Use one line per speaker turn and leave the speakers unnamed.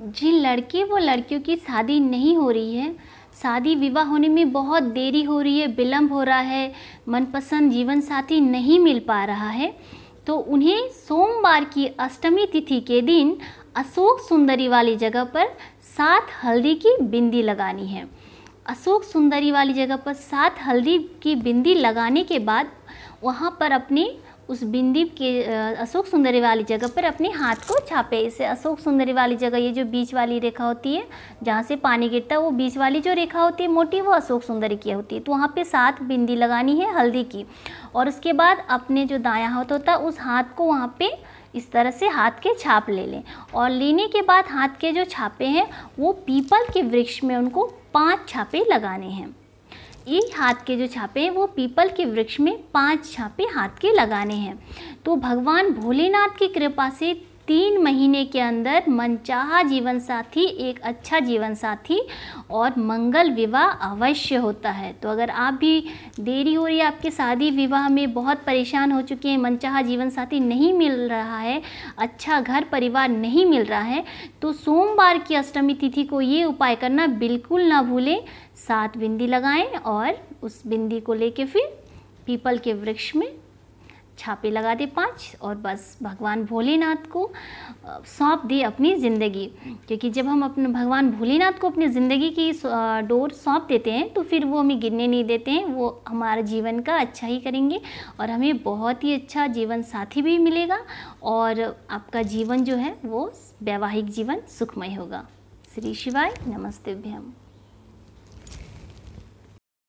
जिन लड़के व लड़कियों की शादी नहीं हो रही है शादी विवाह होने में बहुत देरी हो रही है विलम्ब हो रहा है मनपसंद जीवन साथी नहीं मिल पा रहा है तो उन्हें सोमवार की अष्टमी तिथि के दिन अशोक सुंदरी वाली जगह पर सात हल्दी की बिंदी लगानी है अशोक सुंदरी वाली जगह पर सात हल्दी की बिंदी लगाने के बाद वहाँ पर अपनी उस बिंदी के अशोक सुंदरी वाली जगह पर अपने हाथ को छापे इसे अशोक सुंदरी वाली जगह ये जो बीच वाली रेखा होती है जहाँ से पानी गिरता है वो बीच वाली जो रेखा होती है मोटी वो अशोक सुंदरी की होती है तो वहाँ पे सात बिंदी लगानी है हल्दी की और उसके बाद अपने जो दाया हाथ होता है उस हाथ को वहाँ पर इस तरह से हाथ के छाप ले लें और लेने के बाद हाथ के जो छापे हैं वो पीपल के वृक्ष में उनको पाँच छापे लगाने हैं ये हाथ के जो छापे हैं वो पीपल के वृक्ष में पांच छापे हाथ के लगाने हैं तो भगवान भोलेनाथ की कृपा से तीन महीने के अंदर मनचाहा जीवन साथी एक अच्छा जीवन साथी और मंगल विवाह अवश्य होता है तो अगर आप भी देरी हो रही है आपके शादी विवाह में बहुत परेशान हो चुके हैं मनचाहा जीवन साथी नहीं मिल रहा है अच्छा घर परिवार नहीं मिल रहा है तो सोमवार की अष्टमी तिथि को ये उपाय करना बिल्कुल ना भूलें सात बिंदी लगाएं और उस बिंदी को लेके फिर पीपल के वृक्ष में छापे लगा दे पांच और बस भगवान भोलेनाथ को सौंप दे अपनी ज़िंदगी क्योंकि जब हम अपने भगवान भोलेनाथ को अपनी ज़िंदगी की डोर सौंप देते हैं तो फिर वो हमें गिरने नहीं देते हैं वो हमारे जीवन का अच्छा ही करेंगे और हमें बहुत ही अच्छा जीवन साथी भी मिलेगा और आपका जीवन जो है वो वैवाहिक जीवन सुखमय होगा श्री शिवाय नमस्ते भ्यम